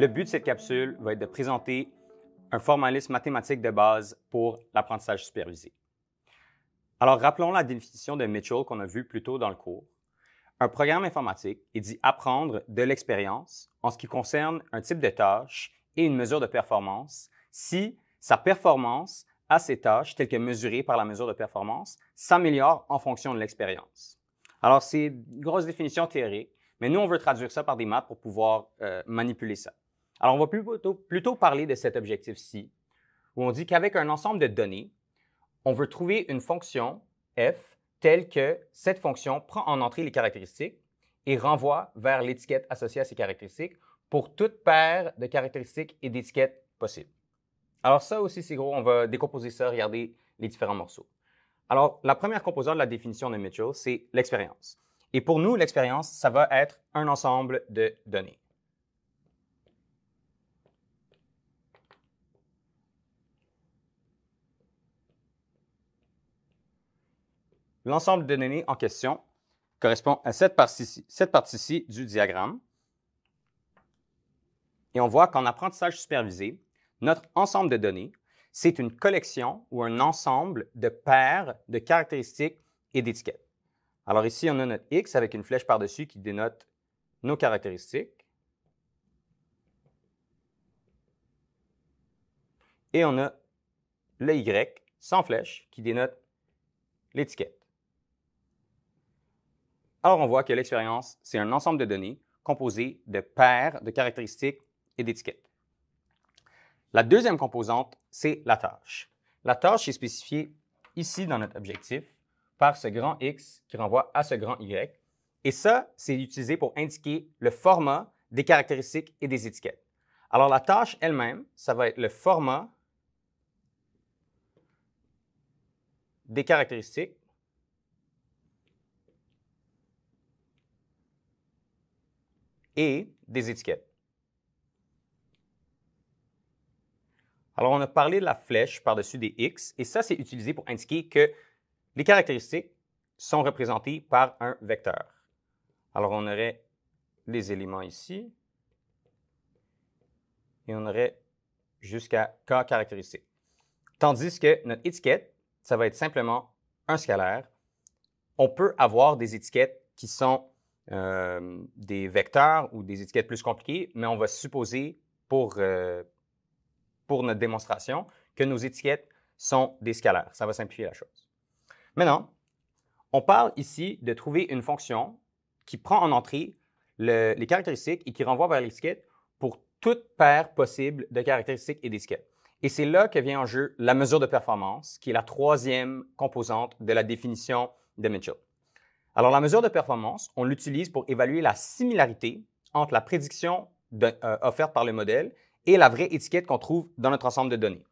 Le but de cette capsule va être de présenter un formalisme mathématique de base pour l'apprentissage supervisé. Alors, rappelons la définition de Mitchell qu'on a vue plus tôt dans le cours. Un programme informatique est dit apprendre de l'expérience en ce qui concerne un type de tâche et une mesure de performance si sa performance à ces tâches, telles que mesurée par la mesure de performance, s'améliore en fonction de l'expérience. Alors, c'est une grosse définition théorique, mais nous, on veut traduire ça par des maths pour pouvoir euh, manipuler ça. Alors, on va plutôt, parler de cet objectif-ci, où on dit qu'avec un ensemble de données, on veut trouver une fonction f telle que cette fonction prend en entrée les caractéristiques et renvoie vers l'étiquette associée à ces caractéristiques pour toute paire de caractéristiques et d'étiquettes possibles. Alors ça aussi, c'est gros, on va décomposer ça, regarder les différents morceaux. Alors, la première composante de la définition de Mitchell, c'est l'expérience. Et pour nous, l'expérience, ça va être un ensemble de données. l'ensemble de données en question correspond à cette partie-ci partie du diagramme. Et on voit qu'en apprentissage supervisé, notre ensemble de données, c'est une collection ou un ensemble de paires de caractéristiques et d'étiquettes. Alors ici, on a notre X avec une flèche par-dessus qui dénote nos caractéristiques. Et on a le Y sans flèche qui dénote l'étiquette. Alors on voit que l'expérience, c'est un ensemble de données composé de paires de caractéristiques et d'étiquettes. La deuxième composante, c'est la tâche. La tâche est spécifiée ici dans notre objectif par ce grand X qui renvoie à ce grand Y. Et ça, c'est utilisé pour indiquer le format des caractéristiques et des étiquettes. Alors la tâche elle-même, ça va être le format des caractéristiques et des étiquettes. Alors, on a parlé de la flèche par-dessus des X, et ça, c'est utilisé pour indiquer que les caractéristiques sont représentées par un vecteur. Alors, on aurait les éléments ici, et on aurait jusqu'à K caractéristiques. Tandis que notre étiquette, ça va être simplement un scalaire. On peut avoir des étiquettes qui sont euh, des vecteurs ou des étiquettes plus compliquées, mais on va supposer pour, euh, pour notre démonstration que nos étiquettes sont des scalaires. Ça va simplifier la chose. Maintenant, on parle ici de trouver une fonction qui prend en entrée les caractéristiques et qui renvoie vers l'étiquette pour toute paire possible de caractéristiques et d'étiquettes. Et c'est là que vient en jeu la mesure de performance, qui est la troisième composante de la définition de Mitchell. Alors, la mesure de performance, on l'utilise pour évaluer la similarité entre la prédiction euh, offerte par le modèle et la vraie étiquette qu'on trouve dans notre ensemble de données.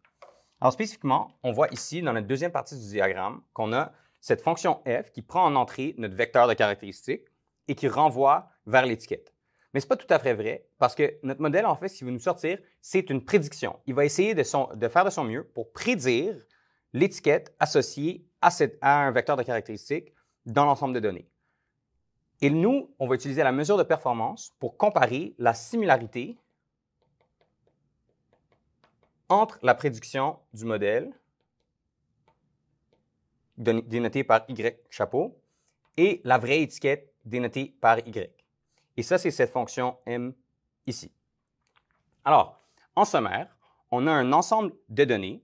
Alors, spécifiquement, on voit ici, dans la deuxième partie du diagramme, qu'on a cette fonction f qui prend en entrée notre vecteur de caractéristiques et qui renvoie vers l'étiquette. Mais ce n'est pas tout à fait vrai, parce que notre modèle, en fait, ce qu'il veut nous sortir, c'est une prédiction. Il va essayer de, faire de son mieux pour prédire l'étiquette associée à un vecteur de caractéristiques dans l'ensemble de données. Et nous, on va utiliser la mesure de performance pour comparer la similarité entre la prédiction du modèle dénotée par Y chapeau et la vraie étiquette dénotée par Y. Et ça, c'est cette fonction M ici. Alors, en sommaire, on a un ensemble de données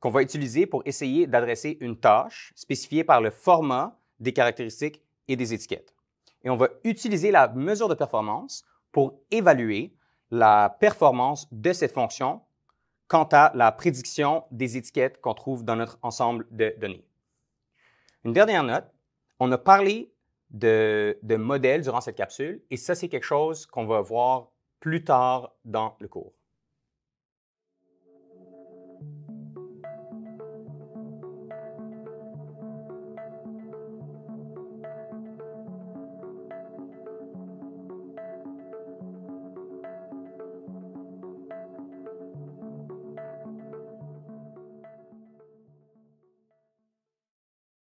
qu'on va utiliser pour essayer d'adresser une tâche spécifiée par le format des caractéristiques et des étiquettes. Et on va utiliser la mesure de performance pour évaluer la performance de cette fonction quant à la prédiction des étiquettes qu'on trouve dans notre ensemble de données. Une dernière note, on a parlé de, modèles durant cette capsule et ça, c'est quelque chose qu'on va voir plus tard dans le cours.